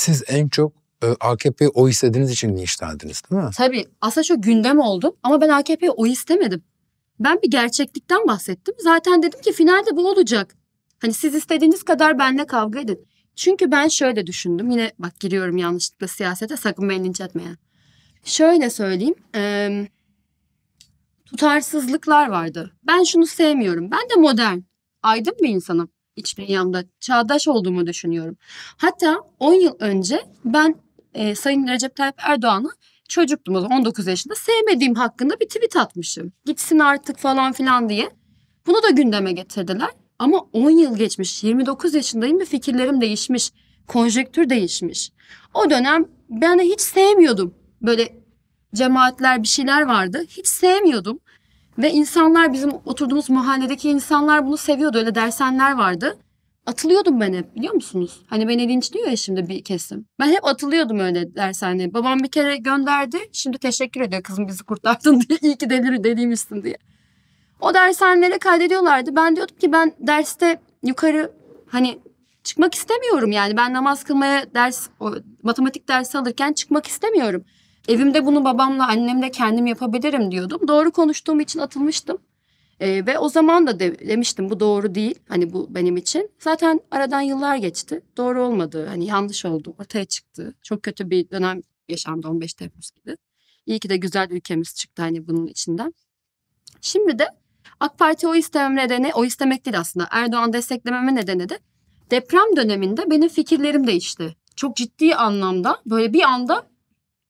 siz en çok e, AKP'ye oy istediğiniz için linçlendiniz değil mi? Tabii. Aslında çok gündem oldu ama ben AKP'ye oy istemedim. Ben bir gerçeklikten bahsettim. Zaten dedim ki finalde bu olacak. Hani siz istediğiniz kadar benle kavga edin. Çünkü ben şöyle düşündüm. Yine bak giriyorum yanlışlıkla siyasete sakın beni linç etmeyen. Şöyle söyleyeyim. E, tutarsızlıklar vardı. Ben şunu sevmiyorum. Ben de modern, aydın bir insanım iç dünyamda çağdaş olduğumu düşünüyorum. Hatta 10 yıl önce ben e, Sayın Recep Tayyip Erdoğan'ı çocuktum 19 yaşında sevmediğim hakkında bir tweet atmışım. Gitsin artık falan filan diye. Bunu da gündeme getirdiler. Ama 10 yıl geçmiş, 29 yaşındayım ve fikirlerim değişmiş, konjektür değişmiş. O dönem ben hiç sevmiyordum. Böyle cemaatler bir şeyler vardı. Hiç sevmiyordum. Ve insanlar bizim oturduğumuz mahalledeki insanlar bunu seviyordu. Öyle dersenler vardı. Atılıyordum ben hep biliyor musunuz? Hani beni linçliyor ya şimdi bir kesim. Ben hep atılıyordum öyle dershaneye. Babam bir kere gönderdi. Şimdi teşekkür ediyor kızım bizi kurtardın diye. İyi ki delir, deliymişsin diye. O dershanelere kaydediyorlardı. Ben diyordum ki ben derste yukarı hani çıkmak istemiyorum yani. Ben namaz kılmaya ders, matematik dersi alırken çıkmak istemiyorum. Evimde bunu babamla annemle kendim yapabilirim diyordum. Doğru konuştuğum için atılmıştım. Ee, ve o zaman da de, demiştim bu doğru değil. Hani bu benim için. Zaten aradan yıllar geçti. Doğru olmadı. Hani yanlış oldu. Ortaya çıktı. Çok kötü bir dönem yaşandı 15 Temmuz gibi. İyi ki de güzel ülkemiz çıktı hani bunun içinden. Şimdi de AK Parti o istemem nedeni, o istemek değil aslında. Erdoğan desteklememe nedeni de deprem döneminde benim fikirlerim değişti. Çok ciddi anlamda böyle bir anda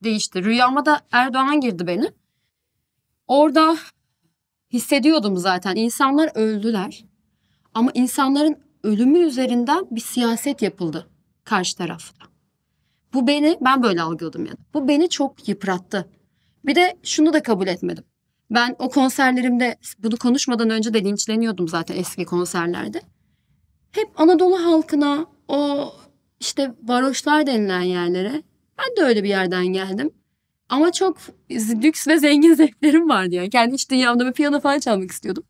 değişti. Rüyama da Erdoğan girdi benim. Orada hissediyordum zaten. İnsanlar öldüler. Ama insanların ölümü üzerinden bir siyaset yapıldı karşı tarafta. Bu beni, ben böyle algılıyordum yani. Bu beni çok yıprattı. Bir de şunu da kabul etmedim. Ben o konserlerimde bunu konuşmadan önce de linçleniyordum zaten eski konserlerde. Hep Anadolu halkına o işte varoşlar denilen yerlere ben de öyle bir yerden geldim. Ama çok lüks ve zengin zevklerim vardı yani. Kendi iç dünyamda bir piyano falan çalmak istiyordum.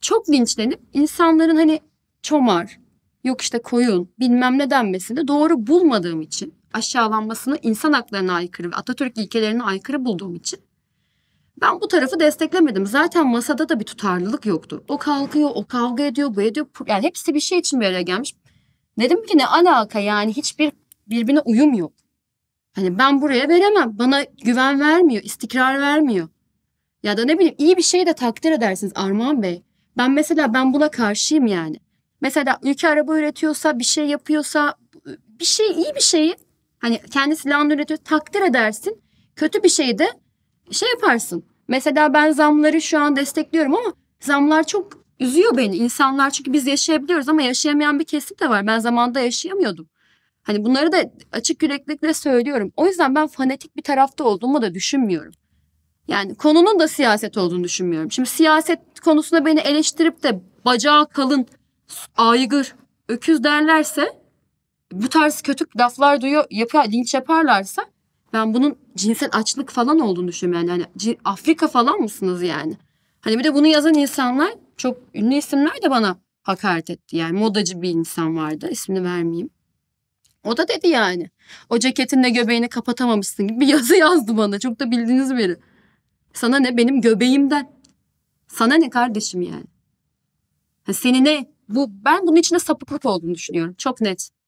Çok linçlenip insanların hani çomar, yok işte koyun bilmem ne denmesini doğru bulmadığım için aşağılanmasını insan haklarına aykırı ve Atatürk ilkelerine aykırı bulduğum için ben bu tarafı desteklemedim. Zaten masada da bir tutarlılık yoktu. O kalkıyor, o kavga ediyor, bu ediyor. Yani hepsi bir şey için bir araya gelmiş. Dedim ki ne alaka yani hiçbir birbirine uyum yok. Hani ben buraya veremem. Bana güven vermiyor, istikrar vermiyor. Ya da ne bileyim iyi bir şey de takdir edersiniz Armağan Bey. Ben mesela ben buna karşıyım yani. Mesela ülke araba üretiyorsa, bir şey yapıyorsa, bir şey iyi bir şeyi hani kendisi silahını üretiyor takdir edersin. Kötü bir şeyi de şey yaparsın. Mesela ben zamları şu an destekliyorum ama zamlar çok üzüyor beni. İnsanlar çünkü biz yaşayabiliyoruz ama yaşayamayan bir kesim de var. Ben zamanda yaşayamıyordum. Hani bunları da açık yüreklilikle söylüyorum. O yüzden ben fanatik bir tarafta olduğumu da düşünmüyorum. Yani konunun da siyaset olduğunu düşünmüyorum. Şimdi siyaset konusunda beni eleştirip de bacağı kalın, aygır, öküz derlerse bu tarz kötü laflar duyuyor, yapıyor, linç yaparlarsa ben bunun cinsel açlık falan olduğunu düşünüyorum. Yani hani Afrika falan mısınız yani? Hani bir de bunu yazan insanlar çok ünlü isimler de bana hakaret etti. Yani modacı bir insan vardı. İsmini vermeyeyim. O da dedi yani. O ceketinle göbeğini kapatamamışsın gibi bir yazı yazdı bana. Çok da bildiğiniz biri. Sana ne benim göbeğimden. Sana ne kardeşim yani. Ha, seni ne? Bu, ben bunun içinde sapıklık olduğunu düşünüyorum. Çok net.